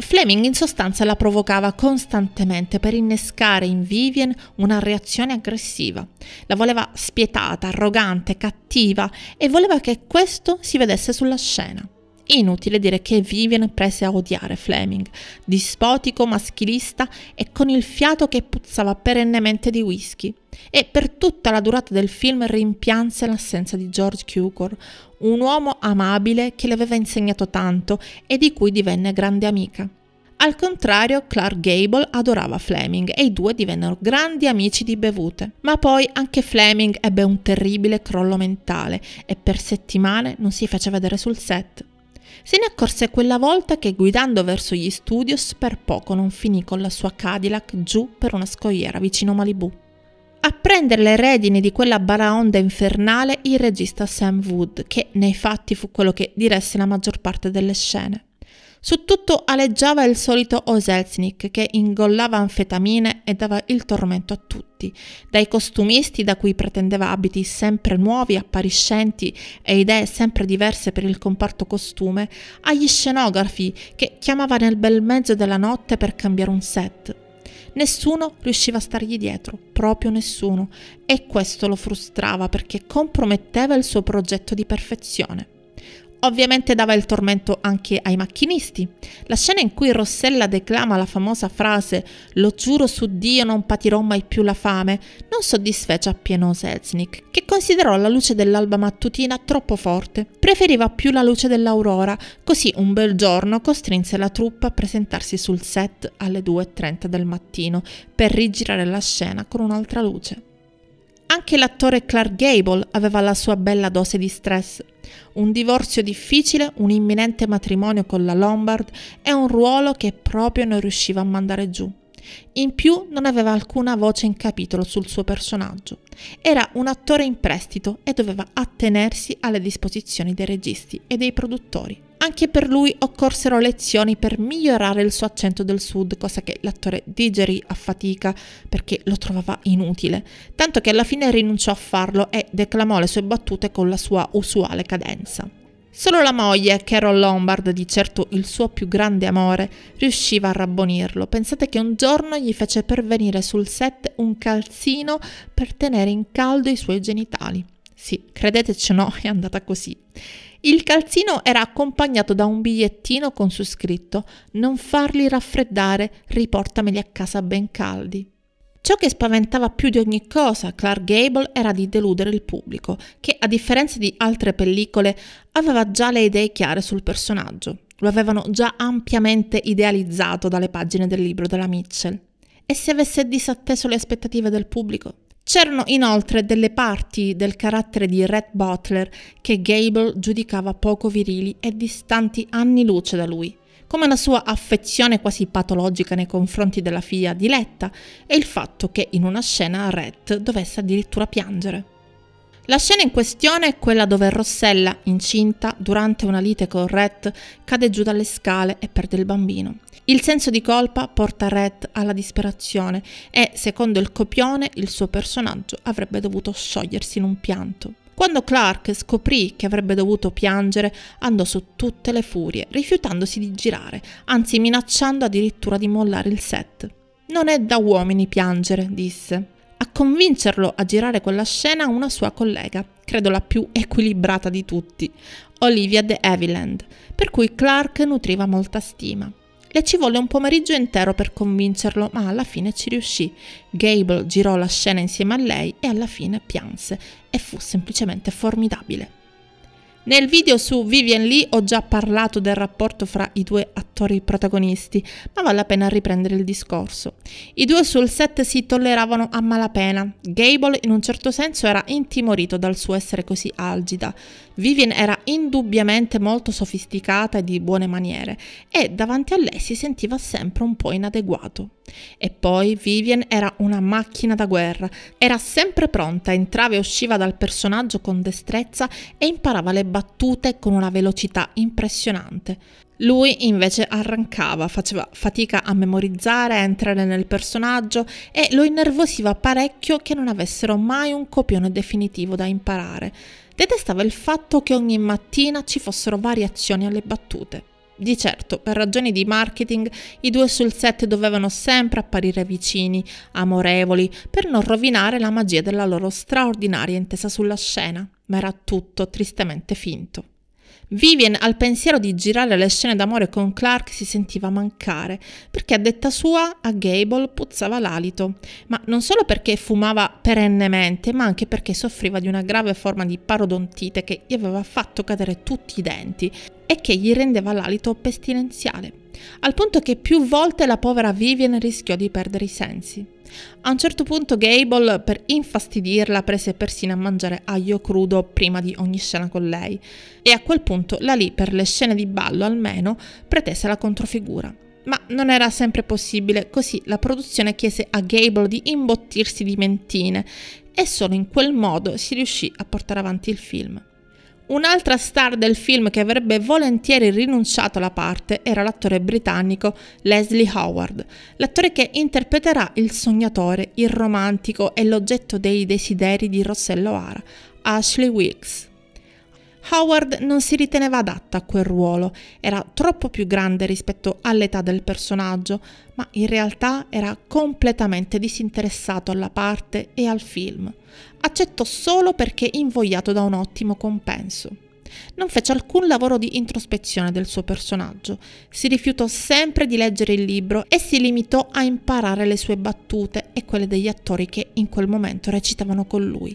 Fleming in sostanza la provocava costantemente per innescare in Vivien una reazione aggressiva. La voleva spietata, arrogante, cattiva e voleva che questo si vedesse sulla scena. Inutile dire che Vivian prese a odiare Fleming, dispotico, maschilista e con il fiato che puzzava perennemente di whisky. E per tutta la durata del film rimpianse l'assenza di George Cukor, un uomo amabile che le aveva insegnato tanto e di cui divenne grande amica. Al contrario, Clark Gable adorava Fleming e i due divennero grandi amici di bevute. Ma poi anche Fleming ebbe un terribile crollo mentale e per settimane non si fece vedere sul set. Se ne accorse quella volta che guidando verso gli studios per poco non finì con la sua Cadillac giù per una scogliera vicino Malibu. A prendere le redini di quella baraonda infernale il regista Sam Wood, che nei fatti fu quello che diresse la maggior parte delle scene. Su tutto aleggiava il solito Oselznik che ingollava anfetamine e dava il tormento a tutti, dai costumisti da cui pretendeva abiti sempre nuovi, appariscenti e idee sempre diverse per il comparto costume, agli scenografi che chiamava nel bel mezzo della notte per cambiare un set. Nessuno riusciva a stargli dietro, proprio nessuno, e questo lo frustrava perché comprometteva il suo progetto di perfezione. Ovviamente dava il tormento anche ai macchinisti. La scena in cui Rossella declama la famosa frase Lo giuro su Dio non patirò mai più la fame non soddisfece appieno Selznick, che considerò la luce dell'alba mattutina troppo forte. Preferiva più la luce dell'aurora, così un bel giorno costrinse la truppa a presentarsi sul set alle 2.30 del mattino per rigirare la scena con un'altra luce. Anche l'attore Clark Gable aveva la sua bella dose di stress. Un divorzio difficile, un imminente matrimonio con la Lombard e un ruolo che proprio non riusciva a mandare giù. In più non aveva alcuna voce in capitolo sul suo personaggio. Era un attore in prestito e doveva attenersi alle disposizioni dei registi e dei produttori. Anche per lui occorsero lezioni per migliorare il suo accento del sud, cosa che l'attore digerì a fatica perché lo trovava inutile, tanto che alla fine rinunciò a farlo e declamò le sue battute con la sua usuale cadenza. Solo la moglie, Carol Lombard, di certo il suo più grande amore, riusciva a rabbonirlo. Pensate che un giorno gli fece pervenire sul set un calzino per tenere in caldo i suoi genitali. Sì, credeteci o no, è andata così. Il calzino era accompagnato da un bigliettino con su scritto Non farli raffreddare, riportameli a casa ben caldi. Ciò che spaventava più di ogni cosa Clark Gable era di deludere il pubblico, che a differenza di altre pellicole aveva già le idee chiare sul personaggio. Lo avevano già ampiamente idealizzato dalle pagine del libro della Mitchell. E se avesse disatteso le aspettative del pubblico? C'erano inoltre delle parti del carattere di Red Butler che Gable giudicava poco virili e distanti anni luce da lui, come la sua affezione quasi patologica nei confronti della figlia diletta e il fatto che in una scena Red dovesse addirittura piangere. La scena in questione è quella dove Rossella, incinta, durante una lite con Rhett, cade giù dalle scale e perde il bambino. Il senso di colpa porta Red alla disperazione e, secondo il copione, il suo personaggio avrebbe dovuto sciogliersi in un pianto. Quando Clark scoprì che avrebbe dovuto piangere, andò su tutte le furie, rifiutandosi di girare, anzi minacciando addirittura di mollare il set. Non è da uomini piangere, disse. A convincerlo a girare quella scena una sua collega, credo la più equilibrata di tutti, Olivia de Havilland, per cui Clark nutriva molta stima e ci volle un pomeriggio intero per convincerlo, ma alla fine ci riuscì. Gable girò la scena insieme a lei e alla fine pianse e fu semplicemente formidabile. Nel video su Vivian Lee ho già parlato del rapporto fra i due attori protagonisti, ma vale la pena riprendere il discorso. I due sul set si tolleravano a malapena. Gable in un certo senso era intimorito dal suo essere così algida. Vivian era indubbiamente molto sofisticata e di buone maniere e davanti a lei si sentiva sempre un po' inadeguato. E poi Vivian era una macchina da guerra, era sempre pronta, entrava e usciva dal personaggio con destrezza e imparava le battute con una velocità impressionante. Lui invece arrancava, faceva fatica a memorizzare, a entrare nel personaggio e lo innervosiva parecchio che non avessero mai un copione definitivo da imparare. Detestava il fatto che ogni mattina ci fossero variazioni alle battute. Di certo, per ragioni di marketing, i due sul set dovevano sempre apparire vicini, amorevoli, per non rovinare la magia della loro straordinaria intesa sulla scena, ma era tutto tristemente finto. Vivian al pensiero di girare le scene d'amore con Clark si sentiva mancare, perché a detta sua a Gable puzzava l'alito, ma non solo perché fumava perennemente, ma anche perché soffriva di una grave forma di parodontite che gli aveva fatto cadere tutti i denti e che gli rendeva l'alito pestilenziale, al punto che più volte la povera Vivian rischiò di perdere i sensi. A un certo punto Gable, per infastidirla, prese persino a mangiare aglio crudo prima di ogni scena con lei e a quel punto la lì, per le scene di ballo almeno, pretese la controfigura. Ma non era sempre possibile, così la produzione chiese a Gable di imbottirsi di mentine e solo in quel modo si riuscì a portare avanti il film. Un'altra star del film che avrebbe volentieri rinunciato alla parte era l'attore britannico Leslie Howard, l'attore che interpreterà il sognatore, il romantico e l'oggetto dei desideri di Rossello Ara, Ashley Wilkes. Howard non si riteneva adatta a quel ruolo, era troppo più grande rispetto all'età del personaggio, ma in realtà era completamente disinteressato alla parte e al film. Accettò solo perché invogliato da un ottimo compenso. Non fece alcun lavoro di introspezione del suo personaggio, si rifiutò sempre di leggere il libro e si limitò a imparare le sue battute e quelle degli attori che in quel momento recitavano con lui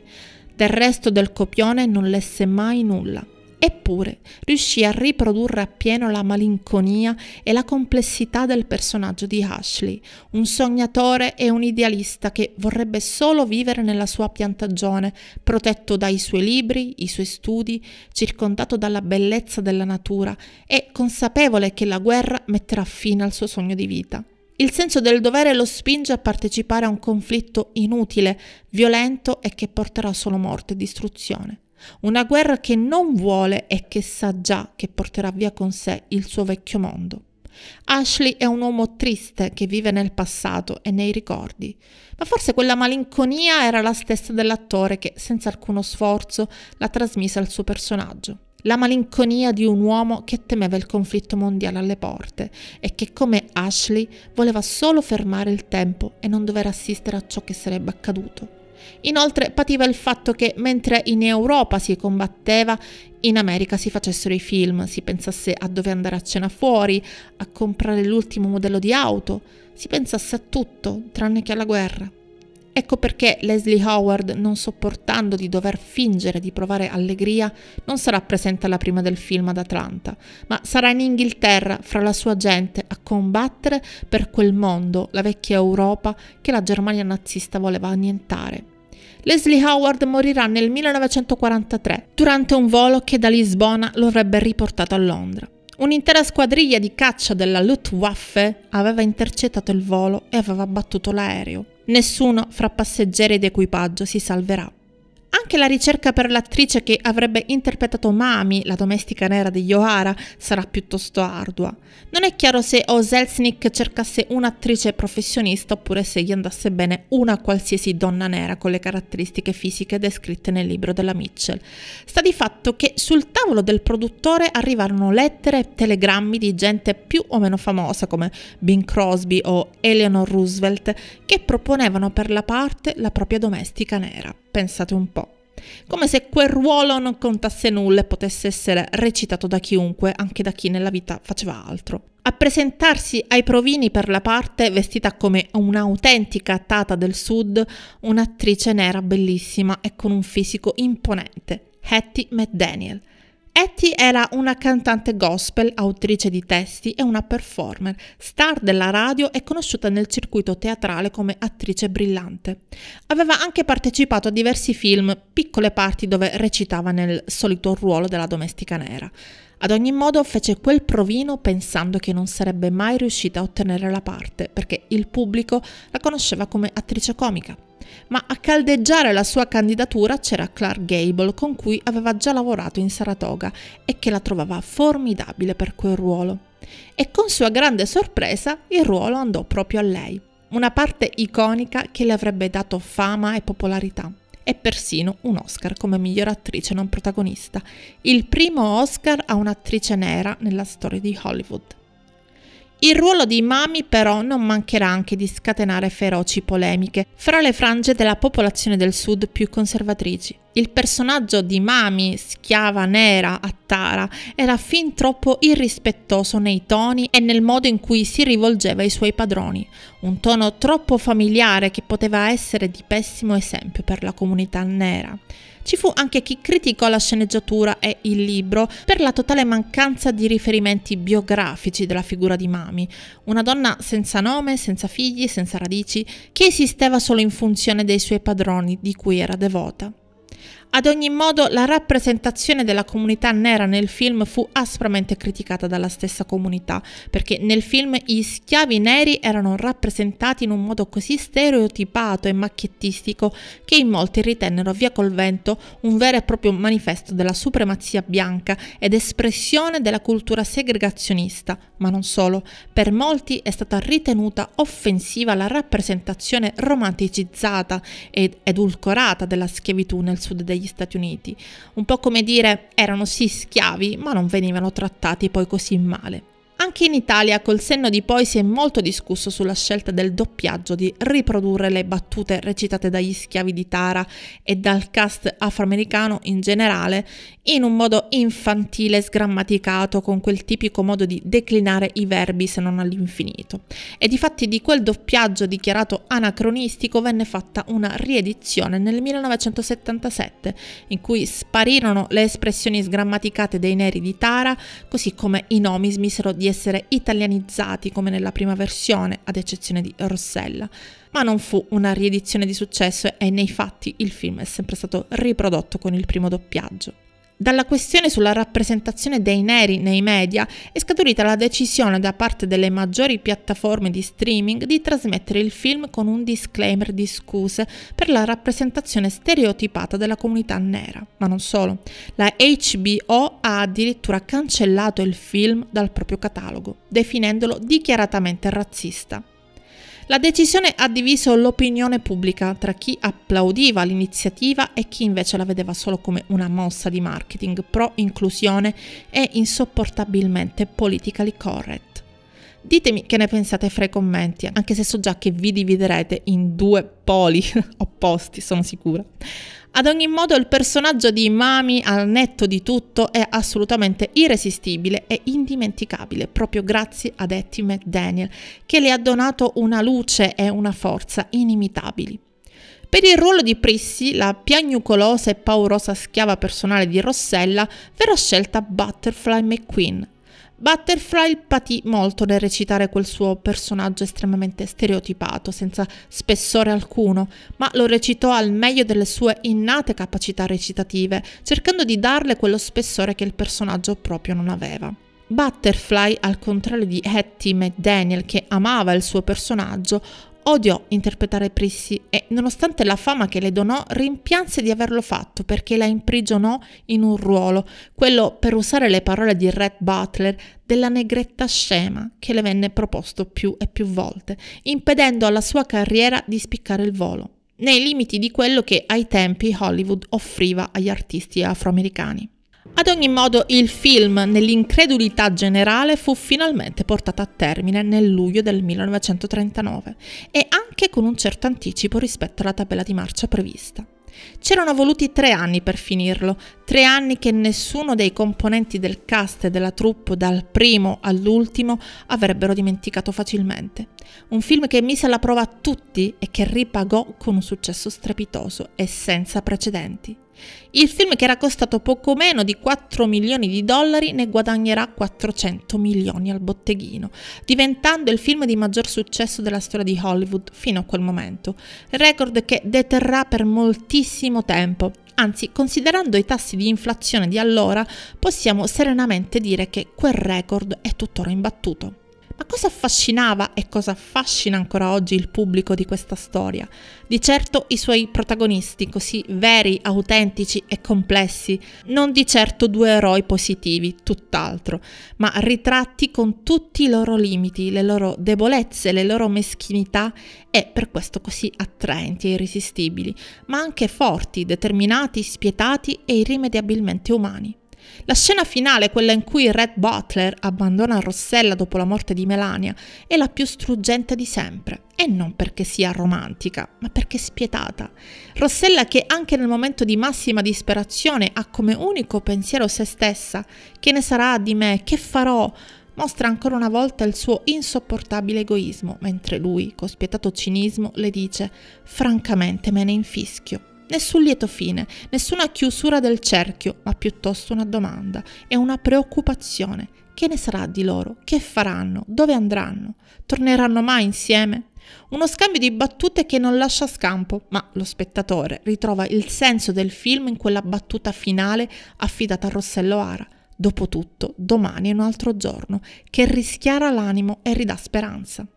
del resto del copione non lesse mai nulla. Eppure riuscì a riprodurre appieno la malinconia e la complessità del personaggio di Ashley, un sognatore e un idealista che vorrebbe solo vivere nella sua piantagione, protetto dai suoi libri, i suoi studi, circondato dalla bellezza della natura e consapevole che la guerra metterà fine al suo sogno di vita. Il senso del dovere lo spinge a partecipare a un conflitto inutile, violento e che porterà solo morte e distruzione. Una guerra che non vuole e che sa già che porterà via con sé il suo vecchio mondo. Ashley è un uomo triste che vive nel passato e nei ricordi, ma forse quella malinconia era la stessa dell'attore che, senza alcuno sforzo, la trasmise al suo personaggio la malinconia di un uomo che temeva il conflitto mondiale alle porte e che come Ashley voleva solo fermare il tempo e non dover assistere a ciò che sarebbe accaduto. Inoltre pativa il fatto che mentre in Europa si combatteva, in America si facessero i film, si pensasse a dove andare a cena fuori, a comprare l'ultimo modello di auto, si pensasse a tutto tranne che alla guerra. Ecco perché Leslie Howard, non sopportando di dover fingere di provare allegria, non sarà presente alla prima del film ad Atlanta, ma sarà in Inghilterra fra la sua gente a combattere per quel mondo, la vecchia Europa, che la Germania nazista voleva annientare. Leslie Howard morirà nel 1943 durante un volo che da Lisbona lo avrebbe riportato a Londra. Un'intera squadriglia di caccia della Luftwaffe aveva intercettato il volo e aveva abbattuto l'aereo. Nessuno fra passeggeri ed equipaggio si salverà. Anche la ricerca per l'attrice che avrebbe interpretato Mami, la domestica nera di Johara, sarà piuttosto ardua. Non è chiaro se Oselsnik cercasse un'attrice professionista oppure se gli andasse bene una qualsiasi donna nera con le caratteristiche fisiche descritte nel libro della Mitchell. Sta di fatto che sul tavolo del produttore arrivarono lettere e telegrammi di gente più o meno famosa come Bing Crosby o Eleanor Roosevelt che proponevano per la parte la propria domestica nera pensate un po'. Come se quel ruolo non contasse nulla e potesse essere recitato da chiunque, anche da chi nella vita faceva altro. A presentarsi ai provini per la parte vestita come un'autentica tata del sud, un'attrice nera bellissima e con un fisico imponente, Hattie McDaniel. Etty era una cantante gospel, autrice di testi e una performer, star della radio e conosciuta nel circuito teatrale come attrice brillante. Aveva anche partecipato a diversi film, piccole parti dove recitava nel solito ruolo della domestica nera. Ad ogni modo fece quel provino pensando che non sarebbe mai riuscita a ottenere la parte, perché il pubblico la conosceva come attrice comica ma a caldeggiare la sua candidatura c'era Clark Gable con cui aveva già lavorato in Saratoga e che la trovava formidabile per quel ruolo. E con sua grande sorpresa il ruolo andò proprio a lei, una parte iconica che le avrebbe dato fama e popolarità e persino un Oscar come miglior attrice non protagonista, il primo Oscar a un'attrice nera nella storia di Hollywood. Il ruolo di Mami però non mancherà anche di scatenare feroci polemiche fra le frange della popolazione del sud più conservatrici. Il personaggio di Mami, schiava nera a Tara, era fin troppo irrispettoso nei toni e nel modo in cui si rivolgeva ai suoi padroni, un tono troppo familiare che poteva essere di pessimo esempio per la comunità nera. Ci fu anche chi criticò la sceneggiatura e il libro per la totale mancanza di riferimenti biografici della figura di Mami, una donna senza nome, senza figli, senza radici, che esisteva solo in funzione dei suoi padroni di cui era devota. Ad ogni modo, la rappresentazione della comunità nera nel film fu aspramente criticata dalla stessa comunità, perché nel film gli schiavi neri erano rappresentati in un modo così stereotipato e macchiettistico che in molti ritennero via col vento un vero e proprio manifesto della supremazia bianca ed espressione della cultura segregazionista, ma non solo. Per molti è stata ritenuta offensiva la rappresentazione romanticizzata ed edulcorata della schiavitù nel sud degli degli Stati Uniti, un po' come dire erano sì schiavi ma non venivano trattati poi così male. Anche in Italia col senno di poi si è molto discusso sulla scelta del doppiaggio di riprodurre le battute recitate dagli schiavi di Tara e dal cast afroamericano in generale in un modo infantile, sgrammaticato, con quel tipico modo di declinare i verbi se non all'infinito. E di fatti di quel doppiaggio dichiarato anacronistico venne fatta una riedizione nel 1977, in cui sparirono le espressioni sgrammaticate dei neri di Tara, così come i nomi smisero di essere italianizzati come nella prima versione, ad eccezione di Rossella ma non fu una riedizione di successo e nei fatti il film è sempre stato riprodotto con il primo doppiaggio. Dalla questione sulla rappresentazione dei neri nei media è scaturita la decisione da parte delle maggiori piattaforme di streaming di trasmettere il film con un disclaimer di scuse per la rappresentazione stereotipata della comunità nera. Ma non solo, la HBO ha addirittura cancellato il film dal proprio catalogo, definendolo dichiaratamente razzista. La decisione ha diviso l'opinione pubblica tra chi applaudiva l'iniziativa e chi invece la vedeva solo come una mossa di marketing pro inclusione e insopportabilmente politically correct. Ditemi che ne pensate fra i commenti, anche se so già che vi dividerete in due poli opposti, sono sicura. Ad ogni modo il personaggio di Mami al netto di tutto è assolutamente irresistibile e indimenticabile proprio grazie ad Etty McDaniel che le ha donato una luce e una forza inimitabili. Per il ruolo di Prissy, la piagnucolosa e paurosa schiava personale di Rossella, verrà scelta Butterfly McQueen, Butterfly patì molto nel recitare quel suo personaggio estremamente stereotipato, senza spessore alcuno, ma lo recitò al meglio delle sue innate capacità recitative, cercando di darle quello spessore che il personaggio proprio non aveva. Butterfly, al contrario di Hattie McDaniel che amava il suo personaggio, Odiò interpretare Prissy e, nonostante la fama che le donò, rimpianse di averlo fatto perché la imprigionò in un ruolo, quello, per usare le parole di Red Butler, della negretta scema che le venne proposto più e più volte, impedendo alla sua carriera di spiccare il volo, nei limiti di quello che ai tempi Hollywood offriva agli artisti afroamericani. Ad ogni modo, il film, nell'incredulità generale, fu finalmente portato a termine nel luglio del 1939 e anche con un certo anticipo rispetto alla tabella di marcia prevista. C'erano voluti tre anni per finirlo, tre anni che nessuno dei componenti del cast e della troupe dal primo all'ultimo avrebbero dimenticato facilmente. Un film che mise alla prova tutti e che ripagò con un successo strepitoso e senza precedenti. Il film, che era costato poco meno di 4 milioni di dollari, ne guadagnerà 400 milioni al botteghino, diventando il film di maggior successo della storia di Hollywood fino a quel momento, record che deterrà per moltissimo tempo. Anzi, considerando i tassi di inflazione di allora, possiamo serenamente dire che quel record è tuttora imbattuto. Ma cosa affascinava e cosa affascina ancora oggi il pubblico di questa storia? Di certo i suoi protagonisti, così veri, autentici e complessi, non di certo due eroi positivi, tutt'altro, ma ritratti con tutti i loro limiti, le loro debolezze, le loro meschinità e per questo così attraenti e irresistibili, ma anche forti, determinati, spietati e irrimediabilmente umani. La scena finale, quella in cui Red Butler abbandona Rossella dopo la morte di Melania, è la più struggente di sempre. E non perché sia romantica, ma perché spietata. Rossella che anche nel momento di massima disperazione ha come unico pensiero se stessa, che ne sarà di me, che farò, mostra ancora una volta il suo insopportabile egoismo, mentre lui, con spietato cinismo, le dice, francamente me ne infischio. Nessun lieto fine, nessuna chiusura del cerchio, ma piuttosto una domanda e una preoccupazione. Che ne sarà di loro? Che faranno? Dove andranno? Torneranno mai insieme? Uno scambio di battute che non lascia scampo, ma lo spettatore ritrova il senso del film in quella battuta finale affidata a Rossello Ara. Dopotutto, domani è un altro giorno che rischiara l'animo e ridà speranza.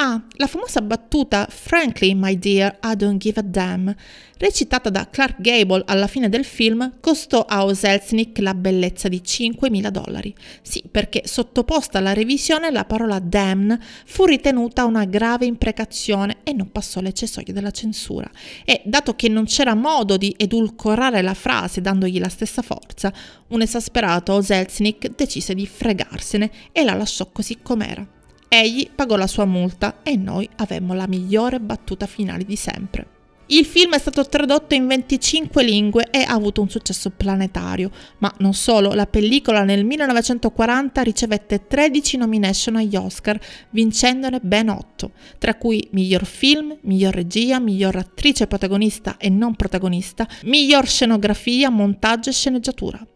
Ah, la famosa battuta Frankly, my dear, I don't give a damn, recitata da Clark Gable alla fine del film, costò a Oselznick la bellezza di 5.000 dollari. Sì, perché sottoposta alla revisione la parola damn fu ritenuta una grave imprecazione e non passò le cesoie della censura. E dato che non c'era modo di edulcorare la frase dandogli la stessa forza, un esasperato Oselznick decise di fregarsene e la lasciò così com'era. Egli pagò la sua multa e noi avemmo la migliore battuta finale di sempre. Il film è stato tradotto in 25 lingue e ha avuto un successo planetario, ma non solo, la pellicola nel 1940 ricevette 13 nomination agli Oscar, vincendone ben 8, tra cui miglior film, miglior regia, miglior attrice protagonista e non protagonista, miglior scenografia, montaggio e sceneggiatura.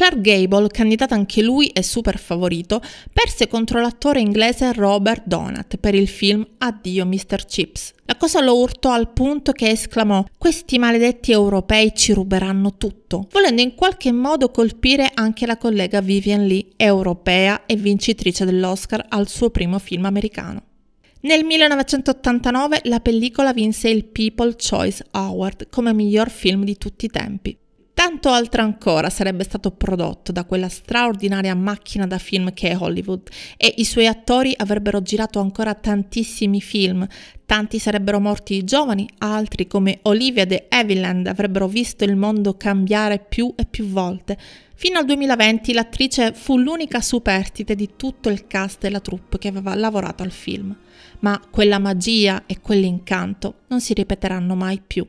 Clark Gable, candidato anche lui e super favorito, perse contro l'attore inglese Robert Donat per il film Addio Mr. Chips. La cosa lo urtò al punto che esclamò Questi maledetti europei ci ruberanno tutto, volendo in qualche modo colpire anche la collega Vivian Lee, europea e vincitrice dell'Oscar al suo primo film americano. Nel 1989 la pellicola vinse il People's Choice Award come miglior film di tutti i tempi tanto altro ancora sarebbe stato prodotto da quella straordinaria macchina da film che è Hollywood e i suoi attori avrebbero girato ancora tantissimi film, tanti sarebbero morti giovani, altri come Olivia de Havilland avrebbero visto il mondo cambiare più e più volte. Fino al 2020 l'attrice fu l'unica superstite di tutto il cast e la troupe che aveva lavorato al film, ma quella magia e quell'incanto non si ripeteranno mai più.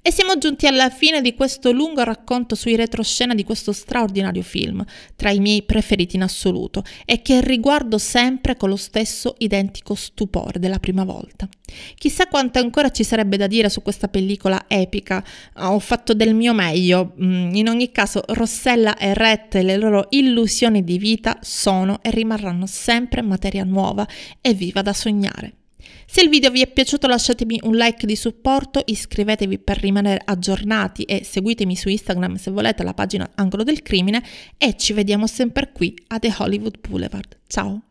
E siamo giunti alla fine di questo lungo racconto sui retroscena di questo straordinario film, tra i miei preferiti in assoluto, e che riguardo sempre con lo stesso identico stupore della prima volta. Chissà quanto ancora ci sarebbe da dire su questa pellicola epica, ah, ho fatto del mio meglio, mm, in ogni caso Rossella e Rhett e le loro illusioni di vita sono e rimarranno sempre materia nuova e viva da sognare. Se il video vi è piaciuto lasciatemi un like di supporto, iscrivetevi per rimanere aggiornati e seguitemi su Instagram se volete la pagina Angolo del Crimine e ci vediamo sempre qui a The Hollywood Boulevard. Ciao!